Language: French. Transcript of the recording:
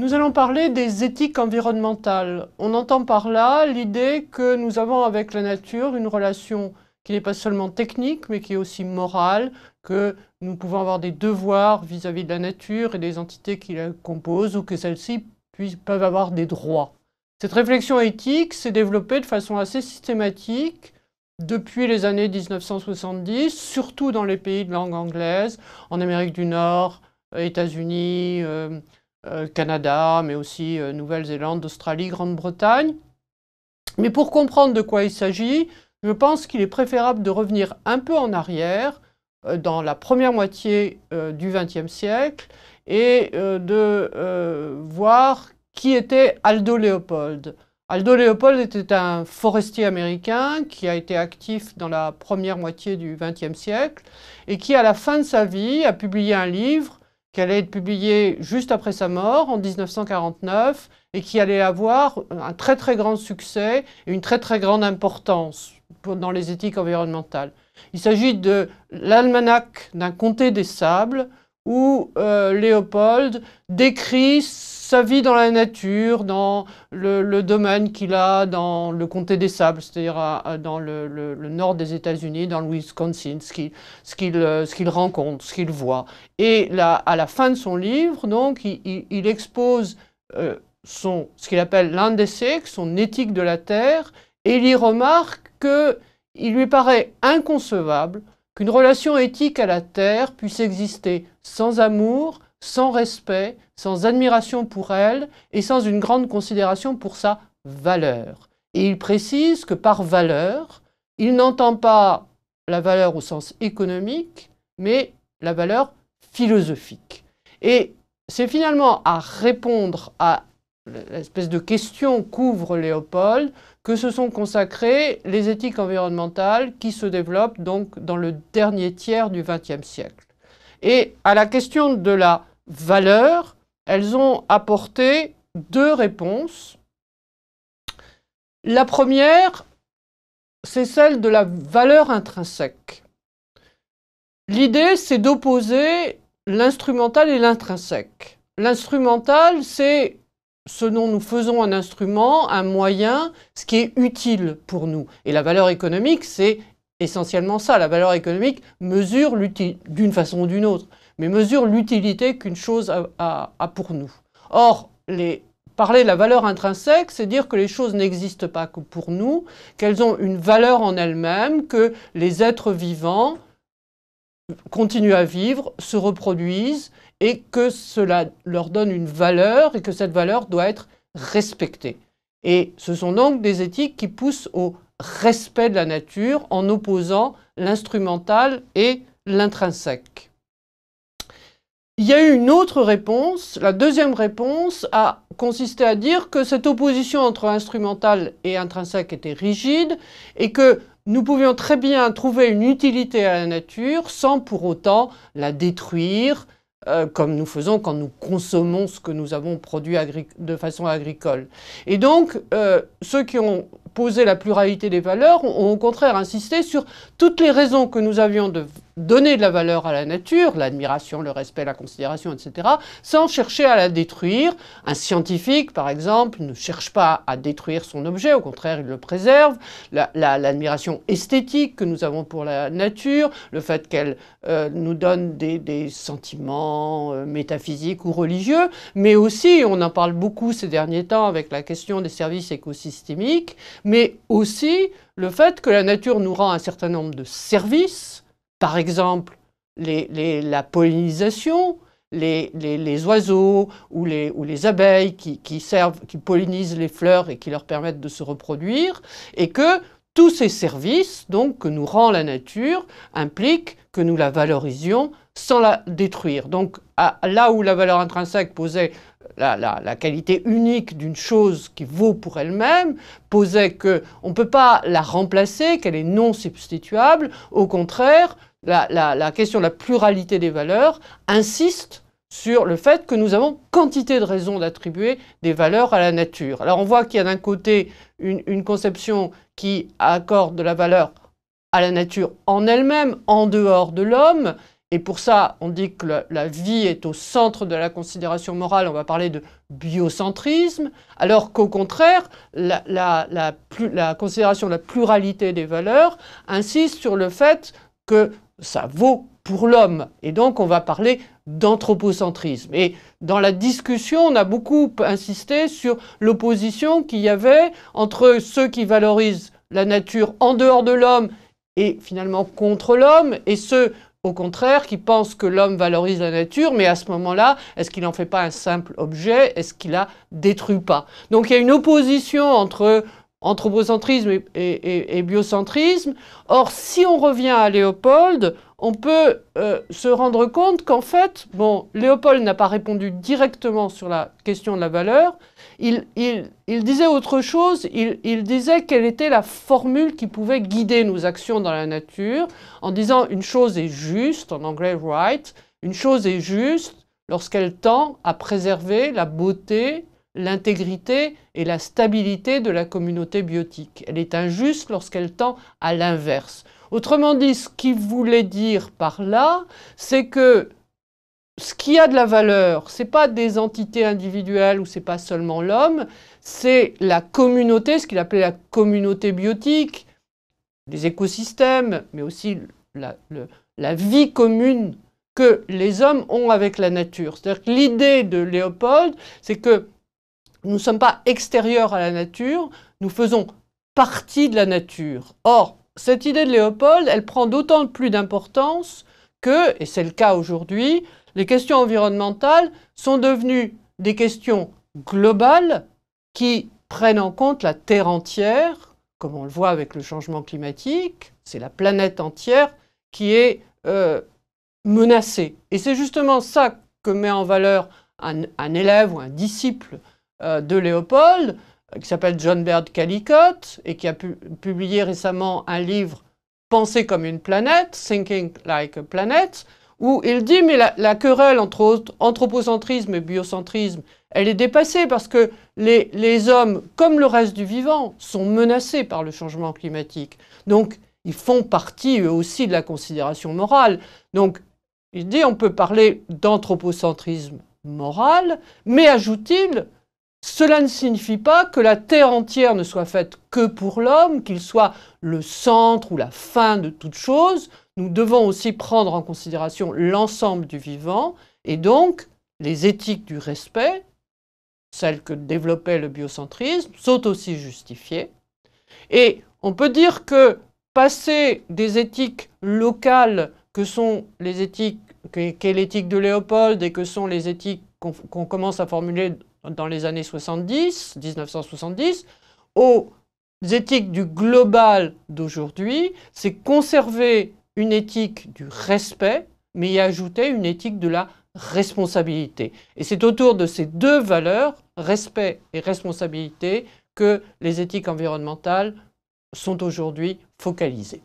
Nous allons parler des éthiques environnementales. On entend par là l'idée que nous avons avec la nature une relation qui n'est pas seulement technique, mais qui est aussi morale, que nous pouvons avoir des devoirs vis-à-vis de la nature et des entités qui la composent, ou que celles-ci peuvent avoir des droits. Cette réflexion éthique s'est développée de façon assez systématique depuis les années 1970, surtout dans les pays de langue anglaise, en Amérique du Nord, États-Unis, euh, euh, Canada, mais aussi euh, Nouvelle-Zélande, Australie, Grande-Bretagne. Mais pour comprendre de quoi il s'agit, je pense qu'il est préférable de revenir un peu en arrière, euh, dans la première moitié du XXe siècle, et de voir qui était Aldo Léopold. Aldo Léopold était un forestier américain qui a été actif dans la première moitié du XXe siècle et qui, à la fin de sa vie, a publié un livre qui allait être publié juste après sa mort, en 1949, et qui allait avoir un très très grand succès et une très très grande importance dans les éthiques environnementales. Il s'agit de l'almanach d'un comté des sables, où euh, Léopold décrit sa vie dans la nature, dans le, domaine qu'il a dans le comté des Sables, c'est-à-dire dans le, nord des États-Unis, dans le Wisconsin, euh, ce qu'il rencontre, ce qu'il voit. Et là, à la fin de son livre, donc, il, expose euh, ce qu'il appelle six, son éthique de la Terre, et il y remarque qu'il lui paraît inconcevable qu'une relation éthique à la Terre puisse exister sans amour, sans respect, sans admiration pour elle et sans une grande considération pour sa valeur. Et il précise que par valeur, il n'entend pas la valeur au sens économique, mais la valeur philosophique. Et c'est finalement à répondre à l'espèce de question couvre Léopold, que se sont consacrées les éthiques environnementales qui se développent donc dans le dernier tiers du XXe siècle. Et à la question de la valeur, elles ont apporté deux réponses. La première, c'est celle de la valeur intrinsèque. L'idée, c'est d'opposer l'instrumental et l'intrinsèque. L'instrumental, c'est ce dont nous faisons un instrument, un moyen, ce qui est utile pour nous. Et la valeur économique, c'est essentiellement ça. La valeur économique mesure d'une façon ou d'une autre, mais mesure l'utilité qu'une chose a, pour nous. Or, parler de la valeur intrinsèque, c'est dire que les choses n'existent pas pour nous, qu'elles ont une valeur en elles-mêmes, que les êtres vivants continuent à vivre, se reproduisent et que cela leur donne une valeur et que cette valeur doit être respectée. Et ce sont donc des éthiques qui poussent au respect de la nature en opposant l'instrumental et l'intrinsèque. Il y a eu une autre réponse. La deuxième réponse a consisté à dire que cette opposition entre instrumental et intrinsèque était rigide et que nous pouvions très bien trouver une utilité à la nature sans pour autant la détruire, euh, comme nous faisons quand nous consommons ce que nous avons produit de façon agricole. Et donc, euh, ceux qui ont posé la pluralité des valeurs ont au contraire insisté sur toutes les raisons que nous avions de donner de la valeur à la nature, l'admiration, le respect, la considération, etc., sans chercher à la détruire. Un scientifique, par exemple, ne cherche pas à détruire son objet, au contraire, il le préserve. L'admiration esthétique que nous avons pour la nature, le fait qu'elle euh, nous donne des, sentiments euh, métaphysiques ou religieux, mais aussi, on en parle beaucoup ces derniers temps avec la question des services écosystémiques, mais aussi le fait que la nature nous rend un certain nombre de services, par exemple, la pollinisation, les, oiseaux ou, les, abeilles qui, pollinisent les fleurs et qui leur permettent de se reproduire, et que tous ces services donc, que nous rend la nature impliquent que nous la valorisions sans la détruire. Donc là où la valeur intrinsèque posait la, qualité unique d'une chose qui vaut pour elle-même posait qu'on ne peut pas la remplacer, qu'elle est non substituable. Au contraire, la, question de la pluralité des valeurs insiste sur le fait que nous avons quantité de raisons d'attribuer des valeurs à la nature. Alors on voit qu'il y a d'un côté une, une, conception qui accorde de la valeur à la nature en elle-même, en dehors de l'homme, et pour ça, on dit que la, vie est au centre de la considération morale, on va parler de biocentrisme, alors qu'au contraire, la, la, la, considération de la pluralité des valeurs insiste sur le fait que ça vaut pour l'homme. Et donc, on va parler d'anthropocentrisme. Et dans la discussion, on a beaucoup insisté sur l'opposition qu'il y avait entre ceux qui valorisent la nature en dehors de l'homme et finalement contre l'homme, et ceux au contraire, qui pense que l'homme valorise la nature, mais à ce moment-là, est-ce qu'il n'en fait pas un simple objet Est-ce qu'il la détruit pas Donc il y a une opposition entre anthropocentrisme et, et biocentrisme. Or, si on revient à Léopold, on peut euh, se rendre compte qu'en fait, bon, Léopold n'a pas répondu directement sur la question de la valeur. Il, disait autre chose. Il, il, disait quelle était la formule qui pouvait guider nos actions dans la nature, en disant une chose est juste, en anglais right, une chose est juste lorsqu'elle tend à préserver la beauté, l'intégrité et la stabilité de la communauté biotique. Elle est injuste lorsqu'elle tend à l'inverse. Autrement dit, ce qu'il voulait dire par là, c'est que ce qui a de la valeur, ce n'est pas des entités individuelles ou c'est pas seulement l'homme, c'est la communauté, ce qu'il appelait la communauté biotique, les écosystèmes, mais aussi la, vie commune que les hommes ont avec la nature. C'est-à-dire que l'idée de Léopold, c'est que nous ne sommes pas extérieurs à la nature, nous faisons partie de la nature. Or, cette idée de Léopold, elle prend d'autant plus d'importance que, et c'est le cas aujourd'hui, les questions environnementales sont devenues des questions globales qui prennent en compte la Terre entière, comme on le voit avec le changement climatique, c'est la planète entière qui est euh, menacée. Et c'est justement ça que met en valeur un, élève ou un disciple euh, de Léopold, qui s'appelle John Baird Callicott et qui a publié récemment un livre Penser comme une planète, Thinking Like a Planet, où il dit mais la, querelle entre anthropocentrisme et biocentrisme, elle est dépassée parce que les, les hommes, comme le reste du vivant, sont menacés par le changement climatique. Donc ils font partie eux aussi de la considération morale. Donc il dit on peut parler d'anthropocentrisme moral, mais ajoute-t-il, cela ne signifie pas que la terre entière ne soit faite que pour l'homme, qu'il soit le centre ou la fin de toute chose. Nous devons aussi prendre en considération l'ensemble du vivant et donc les éthiques du respect, celles que développait le biocentrisme, sont aussi justifiées. Et on peut dire que passer des éthiques locales que sont les éthiques, qu'est l'éthique de Léopold et que sont les éthiques qu'on commence à formuler dans les années 70, 1970, aux éthiques du global d'aujourd'hui, c'est conserver une éthique du respect, mais y ajouter une éthique de la responsabilité. Et c'est autour de ces deux valeurs, respect et responsabilité, que les éthiques environnementales sont aujourd'hui focalisées.